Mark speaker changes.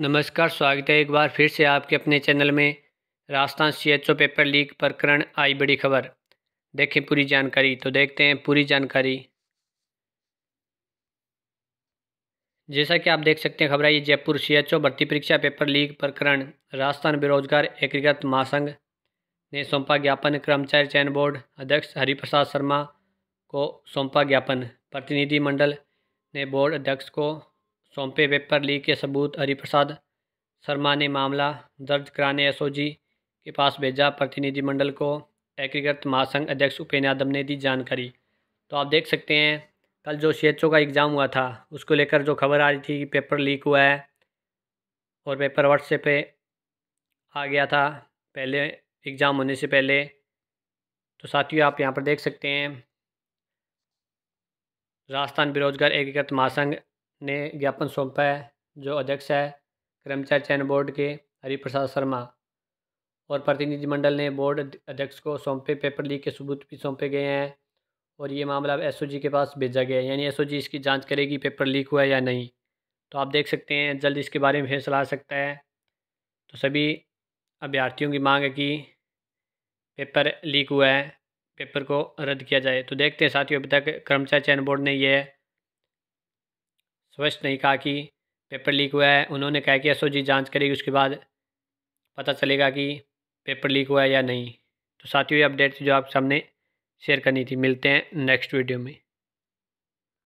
Speaker 1: नमस्कार स्वागत है एक बार फिर से आपके अपने चैनल में Rajasthan C H O paper leak प्रकरण आई बड़ी खबर देखें पूरी जानकारी तो देखते हैं पूरी जानकारी जैसा कि आप देख सकते हैं खबर आई जयपुर सी एच ओ भर्ती परीक्षा पेपर लीक प्रकरण राजस्थान बेरोजगार एकीकृत महासंघ ने सौंपा ज्ञापन कर्मचारी चयन बोर्ड अध्यक्ष हरिप्रसाद शर्मा को सौंपा ज्ञापन प्रतिनिधिमंडल ने बोर्ड अध्यक्ष को सौंपे पेपर लीक के सबूत हरिप्रसाद शर्मा ने मामला दर्ज कराने एसओजी के पास भेजा प्रतिनिधिमंडल को एकीकृत महासंघ अध्यक्ष उपेन यादव ने दी जानकारी तो आप देख सकते हैं कल जो सी का एग्ज़ाम हुआ था उसको लेकर जो खबर आ रही थी कि पेपर लीक हुआ है और पेपर व्हाट्सएप पे आ गया था पहले एग्ज़ाम होने से पहले तो साथियों आप यहाँ पर देख सकते हैं राजस्थान बेरोजगार एकीकृत महासंघ ने ज्ञापन सौंपा है जो अध्यक्ष है कर्मचारी चयन बोर्ड के हरिप्रसाद शर्मा और प्रतिनिधिमंडल ने बोर्ड अध्यक्ष को सौंपे पेपर लीक के सबूत भी सौंपे गए हैं और ये मामला अब जी के पास भेजा गया है यानी जी इसकी जांच करेगी पेपर लीक हुआ है या नहीं तो आप देख सकते हैं जल्द इसके बारे में फैसला आ सकता है तो सभी अभ्यर्थियों की मांग है कि पेपर लीक हुआ है पेपर को रद्द किया जाए तो देखते हैं साथियों अभी तक कर्मचारी चयन बोर्ड ने यह स्पष्ट नहीं कहा कि पेपर लीक हुआ है उन्होंने कहा कि एसओजी जांच करेगी उसके बाद पता चलेगा कि पेपर लीक हुआ है या नहीं तो साथियों ये अपडेट जो आप सामने शेयर करनी थी मिलते हैं नेक्स्ट वीडियो में